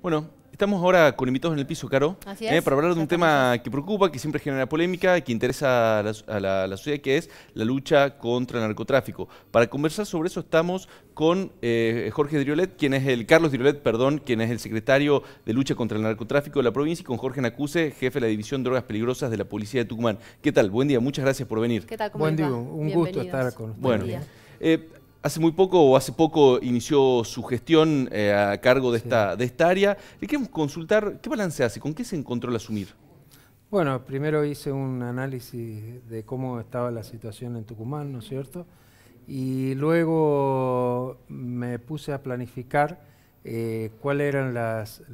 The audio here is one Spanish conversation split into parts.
Bueno, estamos ahora con invitados en el piso, Caro, eh, para hablar de un tema que preocupa, que siempre genera polémica, que interesa a, la, a sociedad, que es la lucha contra el narcotráfico. Para conversar sobre eso estamos con eh, Jorge Driolet, quien es el, Carlos Driolet, perdón, quien es el secretario de lucha contra el narcotráfico de la provincia, y con Jorge Nacuse, jefe de la División de Drogas Peligrosas de la Policía de Tucumán. ¿Qué tal? Buen día, muchas gracias por venir. ¿Qué tal? Buen día, un gusto estar con ustedes. Bueno, Hace muy poco o hace poco inició su gestión eh, a cargo de, esta, área. Le queremos consultar, ¿qué balance hace? ¿Con qué se encontró el asumir? Bueno, primero hice un análisis de cómo estaba la situación en Tucumán, ¿no es cierto? Y luego me puse a planificar eh, cuáles eran las,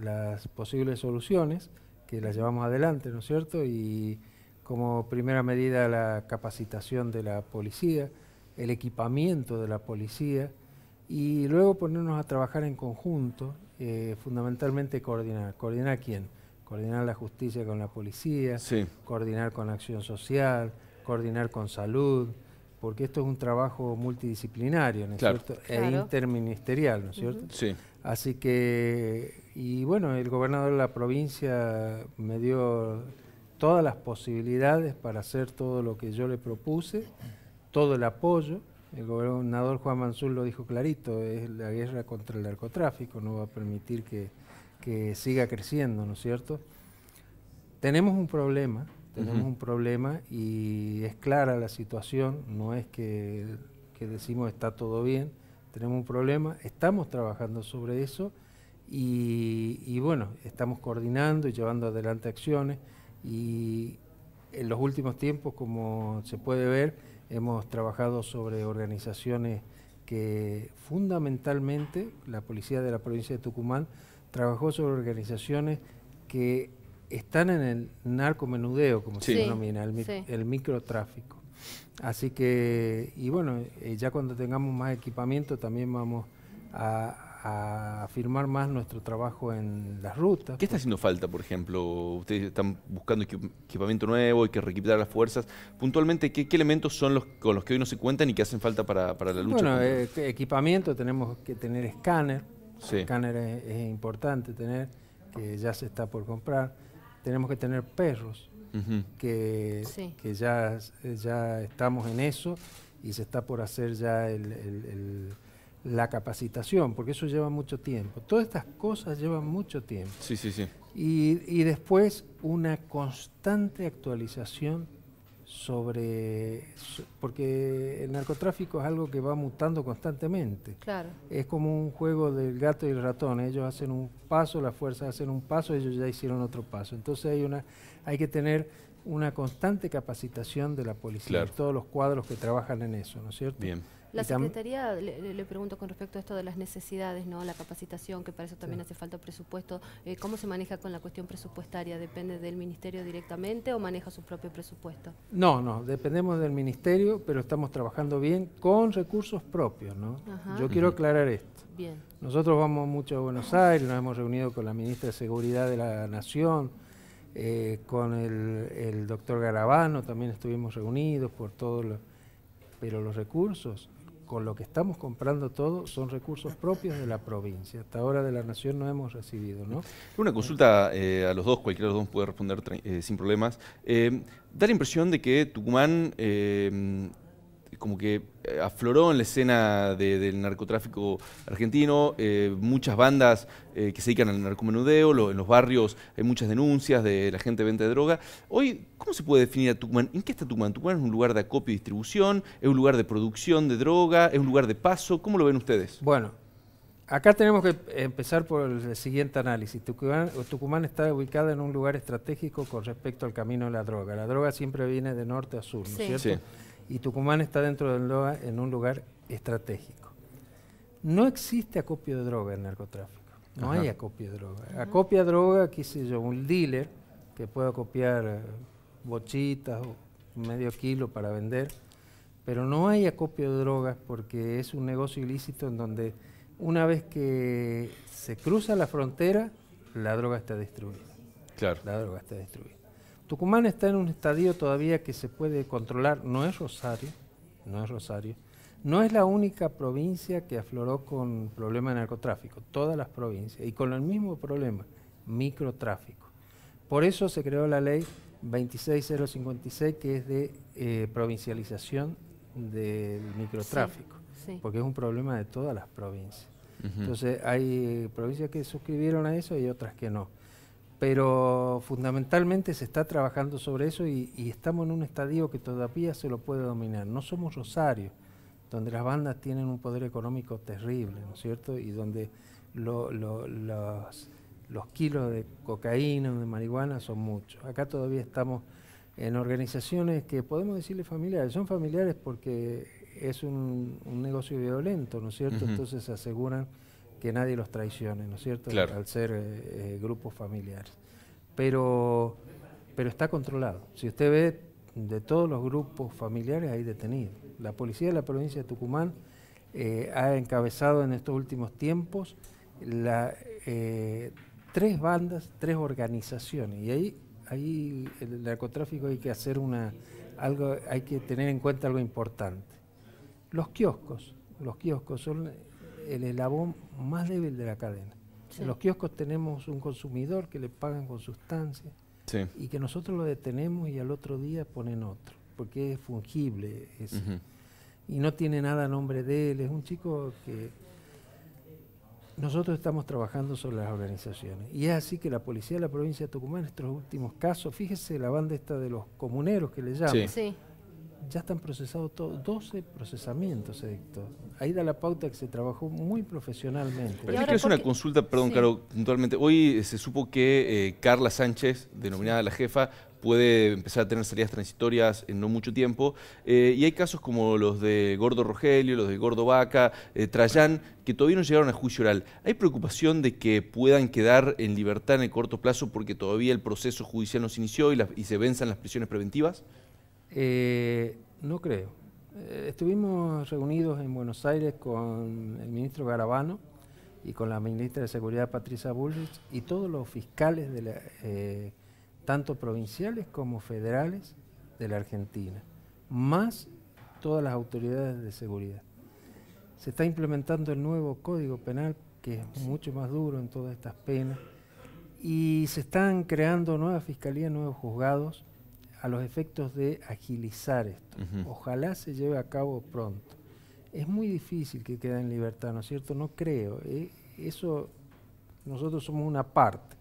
posibles soluciones que las llevamos adelante, ¿no es cierto? Y como primera medida la capacitación de la policía, el equipamiento de la policía y luego ponernos a trabajar en conjunto, eh, fundamentalmente coordinar. ¿Coordinar a quién? Coordinar la justicia con la policía, coordinar con acción social, coordinar con salud, porque esto es un trabajo multidisciplinario, ¿no cierto? E interministerial, ¿no es cierto? Sí. Así que, y bueno, el gobernador de la provincia me dio todas las posibilidades para hacer todo lo que yo le propuse todo el apoyo. El gobernador Juan Mansur lo dijo clarito, es la guerra contra el narcotráfico, no va a permitir que, siga creciendo, ¿no es cierto? Tenemos un problema, tenemos un problema y es clara la situación, no es que, decimos está todo bien, tenemos un problema, estamos trabajando sobre eso y bueno, estamos coordinando y llevando adelante acciones y en los últimos tiempos, como se puede ver, Hemos trabajado sobre organizaciones que fundamentalmente la policía de la provincia de Tucumán trabajó sobre organizaciones que están en el narcomenudeo, como se denomina, el, microtráfico. Así que, y bueno, eh, ya cuando tengamos más equipamiento también vamos a, a, afirmar más nuestro trabajo en las rutas. ¿Qué está haciendo falta, por ejemplo? Ustedes están buscando equipamiento nuevo, hay que reequipar las fuerzas. Puntualmente, ¿qué, elementos son los con los que hoy no se cuentan y que hacen falta para, la lucha? Bueno, eh, equipamiento, tenemos que tener escáner. Sí. Escáner es, importante tener, que ya se está por comprar. Tenemos que tener perros, que, que ya, ya estamos en eso y se está por hacer ya el la capacitación, porque eso lleva mucho tiempo. Todas estas cosas llevan mucho tiempo. Sí, sí, sí. Y, y después una constante actualización sobre... porque el narcotráfico es algo que va mutando constantemente. Claro. Es como un juego del gato y el ratón. Ellos hacen un paso, las fuerzas hacen un paso, ellos ya hicieron otro paso. Entonces hay, una, hay que tener una constante capacitación de la policía, y todos los cuadros que trabajan en eso, ¿no es cierto? Bien. La Secretaría, le, pregunto con respecto a esto de las necesidades, ¿no? La capacitación, que para eso también hace falta presupuesto. Eh, ¿Cómo se maneja con la cuestión presupuestaria? ¿Depende del Ministerio directamente o maneja su propio presupuesto? No, no, dependemos del Ministerio, pero estamos trabajando bien con recursos propios, ¿no? Yo quiero aclarar esto. Bien. Nosotros vamos mucho a Buenos Aires, nos hemos reunido con la Ministra de Seguridad de la Nación, eh, con el, doctor Garabano, también estuvimos reunidos por todos los, pero los recursos con lo que estamos comprando todo son recursos propios de la provincia. Hasta ahora de la Nación no hemos recibido. ¿no? Una consulta eh, a los dos, cualquiera de los dos puede responder eh, sin problemas. Eh, da la impresión de que Tucumán como que eh, afloró en la escena del narcotráfico argentino, eh, muchas bandas eh, que se dedican al narcomenudeo, en los barrios hay muchas denuncias de la gente venta de droga. Hoy, ¿cómo se puede definir a Tucumán? ¿En qué está Tucumán? ¿Tucumán es un lugar de acopio y distribución? ¿Es un lugar de producción de droga? ¿Es un lugar de paso? ¿Cómo lo ven ustedes? Bueno, acá tenemos que empezar por el siguiente análisis. Tucumán, Tucumán está ubicada en un lugar estratégico con respecto al camino de la droga. La droga siempre viene de norte a sur, ¿no es sí. Sí y Tucumán está dentro del LOA en un lugar estratégico. No existe acopio de droga en narcotráfico, no hay acopio de droga. Acopia droga, qué sé yo, un dealer que pueda copiar eh, bochitas o medio kilo para vender, pero no hay acopio de drogas porque es un negocio ilícito en donde una vez que se cruza la frontera, la droga está destruida. Claro. La droga está destruida. Tucumán está en un estadio todavía que se puede controlar, no es Rosario, no es Rosario, no es la única provincia que afloró con problema de narcotráfico, todas las provincias, y con el mismo problema, microtráfico. Por eso se creó la ley 26056, que es de eh, provincialización del microtráfico, porque es un problema de todas las provincias. Entonces hay eh, provincias que suscribieron a eso y otras que no pero fundamentalmente se está trabajando sobre eso y, estamos en un estadio que todavía se lo puede dominar. No somos Rosario, donde las bandas tienen un poder económico terrible, ¿no es cierto? Y donde los, kilos de cocaína, o de marihuana son muchos. Acá todavía estamos en organizaciones que podemos decirle familiares, son familiares porque es un, negocio violento, ¿no es cierto? Entonces aseguran que nadie los traicione, ¿no es cierto? Al ser eh, eh, grupos familiares. Pero, pero está controlado. Si usted ve, de todos los grupos familiares hay detenidos. La policía de la provincia de Tucumán eh, ha encabezado en estos últimos tiempos la, tres bandas, tres organizaciones. Y ahí, ahí el narcotráfico hay que hacer una, algo, hay que tener en cuenta algo importante. Los kioscos, los kioscos son el eslabón más débil de la cadena. En los kioscos tenemos un consumidor que le pagan con sustancias y que nosotros lo detenemos y al otro día ponen otro, porque es fungible. Y no tiene nada a nombre de él, es un chico que... Nosotros estamos trabajando sobre las organizaciones y es así que la policía de la provincia de Tucumán, en estos últimos casos, fíjese la banda esta de los comuneros que le llaman, ya están procesados todos, 12 procesamientos se Ahí da la pauta que se trabajó muy profesionalmente. Pero es una consulta, perdón, Caro, puntualmente. Hoy eh, se supo que eh, Carla Sánchez, denominada la jefa, puede empezar a tener salidas transitorias en no mucho tiempo. Eh, y hay casos como los de Gordo Rogelio, los de Gordo Vaca, Trayán, que todavía no llegaron a juicio oral. ¿Hay preocupación de que puedan quedar en libertad en el corto plazo porque todavía el proceso judicial no se inició y, y se venzan las prisiones preventivas? Eh, no creo. Eh, estuvimos reunidos en Buenos Aires con el ministro Garabano y con la ministra de Seguridad Patricia Bullrich y todos los fiscales, de eh, tanto provinciales como federales de la Argentina, más todas las autoridades de seguridad. Se está implementando el nuevo Código Penal, que es mucho más duro en todas estas penas, y se están creando nuevas fiscalías, nuevos juzgados a los efectos de agilizar esto. Ojalá se lleve a cabo pronto. Es muy difícil que quede en libertad, ¿no es cierto? No creo. ¿eh? eso, nosotros somos una parte.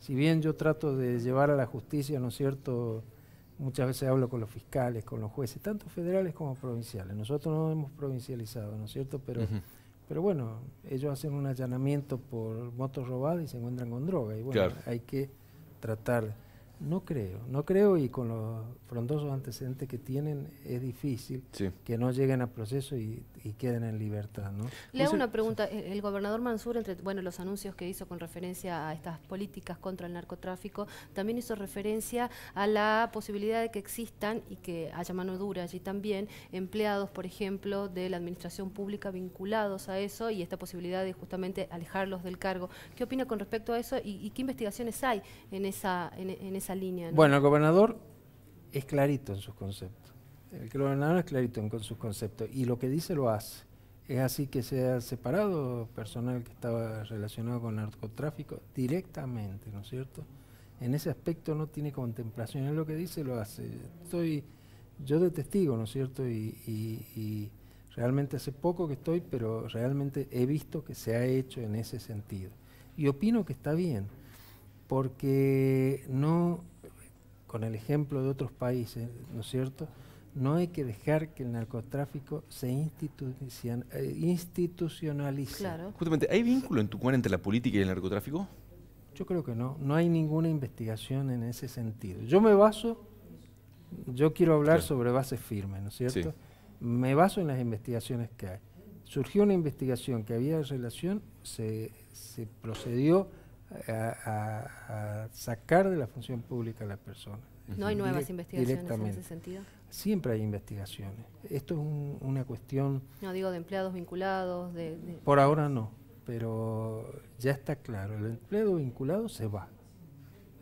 Si bien yo trato de llevar a la justicia, ¿no es cierto? Muchas veces hablo con los fiscales, con los jueces, tanto federales como provinciales. Nosotros no hemos provincializado, ¿no es cierto? Pero, pero bueno, ellos hacen un allanamiento por motos robadas y se encuentran con droga. Y bueno, hay que tratar no creo, no creo y con los frondosos antecedentes que tienen es difícil que no lleguen a proceso y, queden en libertad. ¿no? Le hago una pregunta. El gobernador Mansur, entre bueno, los anuncios que hizo con referencia a estas políticas contra el narcotráfico, también hizo referencia a la posibilidad de que existan y que haya mano dura allí también empleados, por ejemplo, de la administración pública vinculados a eso y esta posibilidad de justamente alejarlos del cargo. ¿Qué opina con respecto a eso y, qué investigaciones hay en esa bueno, el gobernador es clarito en sus conceptos. El gobernador es clarito en, con sus conceptos y lo que dice lo hace. Es así que se ha separado personal que estaba relacionado con narcotráfico directamente, ¿no es cierto? En ese aspecto no tiene contemplación, En lo que dice lo hace. Estoy yo de testigo, ¿no es cierto? Y, y realmente hace poco que estoy, pero realmente he visto que se ha hecho en ese sentido. Y opino que está bien porque no, con el ejemplo de otros países, ¿no es cierto? No hay que dejar que el narcotráfico se eh, institucionalice. Justamente, ¿hay vínculo en Tucumán entre la política y el narcotráfico? Yo creo que no, no hay ninguna investigación en ese sentido. Yo me baso, yo quiero hablar sobre bases firmes, ¿no es cierto? Me baso en las investigaciones que hay. Surgió una investigación que había relación, se procedió a, sacar de la función pública a las personas. ¿No hay nuevas investigaciones en ese sentido? Siempre hay investigaciones. Esto es una cuestión... No digo de empleados vinculados, de, Por ahora no, pero ya está claro, el empleado vinculado se va.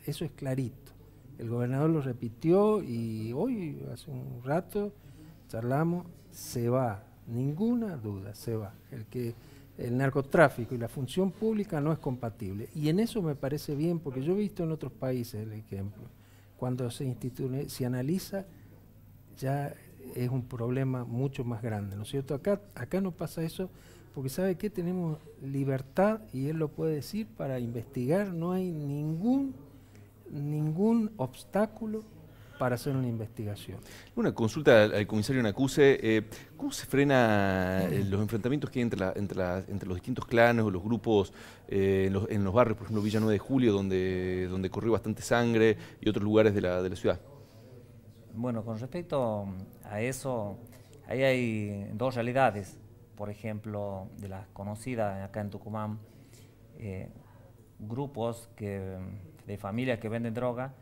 Eso es clarito. El gobernador lo repitió y hoy, hace un rato, charlamos, se va, ninguna duda, se va. El que el narcotráfico y la función pública no es compatible. Y en eso me parece bien, porque yo he visto en otros países el ejemplo. Cuando se, instituye, se analiza, ya es un problema mucho más grande, ¿no es cierto? Acá, acá no pasa eso, porque ¿sabe qué? Tenemos libertad, y él lo puede decir, para investigar, no hay ningún, ningún obstáculo para hacer una investigación. Una consulta al, comisario Nacuse. Eh, ¿Cómo se frena eh, los enfrentamientos que hay entre, entre, los distintos clanes o los grupos eh, en, los, barrios, por ejemplo Villa 9 de Julio, donde, donde corrió bastante sangre, y otros lugares de la, ciudad? Bueno, con respecto a eso, ahí hay dos realidades. Por ejemplo, de las conocidas acá en Tucumán, grupos que, de familias que venden droga,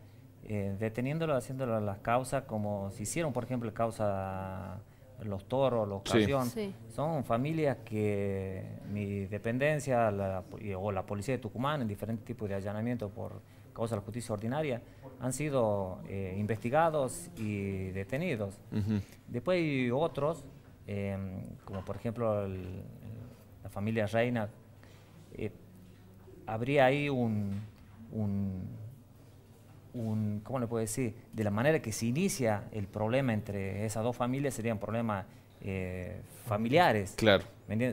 eh, deteniéndolo, haciéndolo las causas como se hicieron, por ejemplo, causa los toros, los sí. son familias que mi dependencia o la policía de Tucumán en diferentes tipos de allanamiento por causa de la justicia ordinaria han sido eh, investigados y detenidos. Después hay otros, em, como por ejemplo la familia Reina, eh, habría ahí un un, ¿cómo le puedo decir? De la manera que se inicia el problema entre esas dos familias serían problemas eh, familiares. Claro.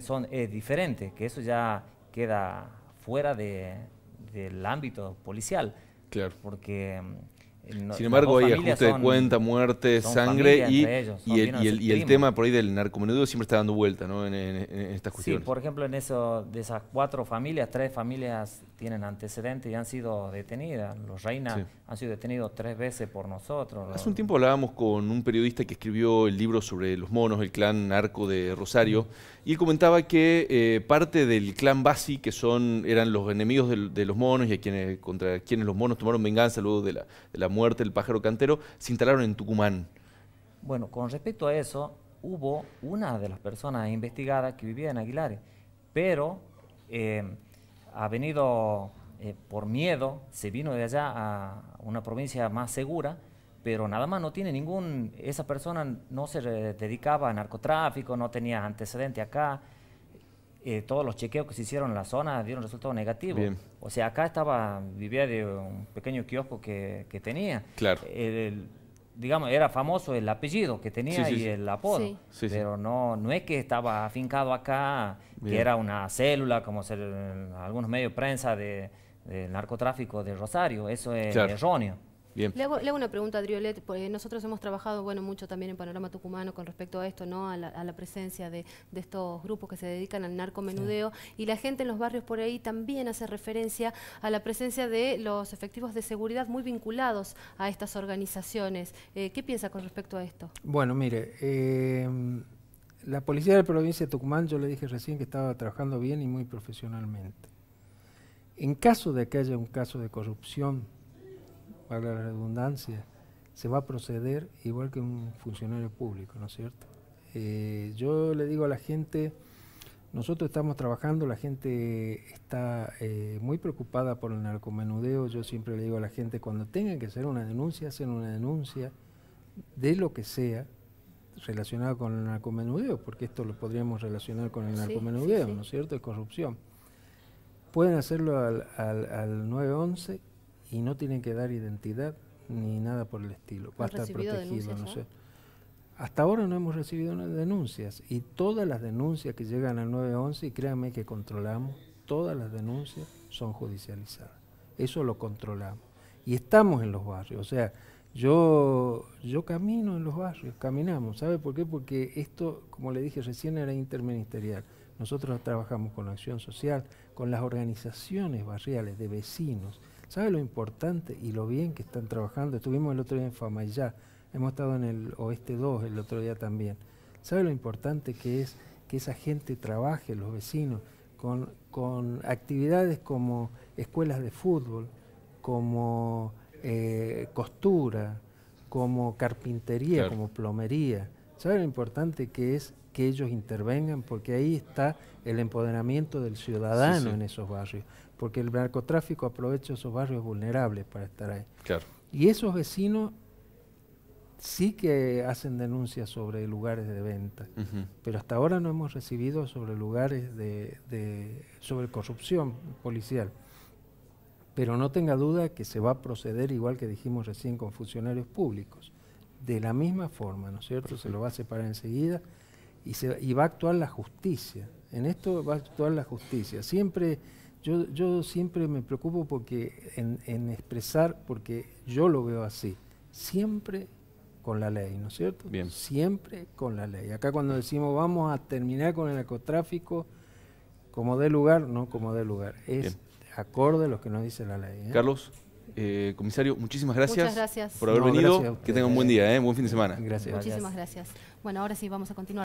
Son, es diferente, que eso ya queda fuera del ámbito policial. Claro. Porque... Mm, Sin embargo, hay ajuste de cuenta, muerte, sangre y, el, tema por ahí del narcomenudo siempre está dando vuelta ¿no? en, estas cuestiones. Sí, por ejemplo, en eso, de esas cuatro familias, tres familias tienen antecedentes y han sido detenidas. Los Reina han sido detenidos tres veces por nosotros. Hace un tiempo hablábamos con un periodista que escribió el libro sobre los monos, el clan narco de Rosario, y él comentaba que eh, parte del clan Basi, que son, eran los enemigos de, los monos y quienes, contra quienes los monos tomaron venganza luego de la, muerte del pájaro cantero, se instalaron en Tucumán. Bueno, con respecto a eso, hubo una de las personas investigadas que vivía en Aguilares, pero... Eh, ha venido eh, por miedo, se vino de allá a una provincia más segura, pero nada más no tiene ningún, esa persona no se dedicaba a narcotráfico, no tenía antecedente acá, eh, todos los chequeos que se hicieron en la zona dieron resultado negativo. O sea, acá estaba, vivía de un pequeño kiosco que, tenía. Claro digamos, era famoso el apellido que tenía y el apodo. Pero no, no es que estaba afincado acá, que era una célula, como se, algunos medios de prensa de, narcotráfico de Rosario. Eso es erróneo. Le hago, una pregunta a porque nosotros hemos trabajado bueno, mucho también en Panorama Tucumano con respecto a esto, ¿no? a, la, presencia de, estos grupos que se dedican al narcomenudeo y la gente en los barrios por ahí también hace referencia a la presencia de los efectivos de seguridad muy vinculados a estas organizaciones. Eh, ¿Qué piensa con respecto a esto? Bueno, mire, eh, la policía de la provincia de Tucumán, yo le dije recién que estaba trabajando bien y muy profesionalmente. En caso de que haya un caso de corrupción, para la redundancia, se va a proceder igual que un funcionario público, ¿no es cierto? Eh, yo le digo a la gente, nosotros estamos trabajando, la gente está eh, muy preocupada por el narcomenudeo, yo siempre le digo a la gente, cuando tengan que hacer una denuncia, hacen una denuncia de lo que sea relacionado con el narcomenudeo, porque esto lo podríamos relacionar con el narcomenudeo, ¿no es cierto?, Es corrupción. Pueden hacerlo al, al, al 911 y no tienen que dar identidad ni nada por el estilo. Va a estar protegido, no Hasta ahora no hemos recibido denuncias y todas las denuncias que llegan al 911, y créanme que controlamos, todas las denuncias son judicializadas. Eso lo controlamos. Y estamos en los barrios, o sea, yo, yo camino en los barrios, caminamos. ¿Sabe por qué? Porque esto, como le dije recién, era interministerial. Nosotros trabajamos con la acción social, con las organizaciones barriales de vecinos. ¿Sabe lo importante y lo bien que están trabajando? Estuvimos el otro día en Famayá, hemos estado en el Oeste 2 el otro día también. ¿Sabe lo importante que es que esa gente trabaje, los vecinos, con, con actividades como escuelas de fútbol, como eh, costura, como carpintería, como plomería? ¿Sabe lo importante que es que ellos intervengan, porque ahí está el empoderamiento del ciudadano en esos barrios, porque el narcotráfico aprovecha esos barrios vulnerables para estar ahí. Y esos vecinos sí que hacen denuncias sobre lugares de venta, pero hasta ahora no hemos recibido sobre lugares de, sobre corrupción policial. Pero no tenga duda que se va a proceder igual que dijimos recién con funcionarios públicos, de la misma forma, ¿no es cierto? Se lo va a separar enseguida y, va a actuar la justicia. En esto va a actuar la justicia. Siempre, yo, yo siempre me preocupo porque en, expresar, porque yo lo veo así, siempre con la ley, ¿no es cierto? Bien. Siempre con la ley. Acá cuando decimos vamos a terminar con el narcotráfico, como de lugar, no como de lugar. Es acorde a lo que nos dice la ley. ¿eh? Carlos. Eh, comisario, muchísimas gracias, por haber venido. Que tenga un buen día, ¿eh? buen fin de semana. Gracias. Muchísimas gracias. Bueno, ahora sí vamos a continuar.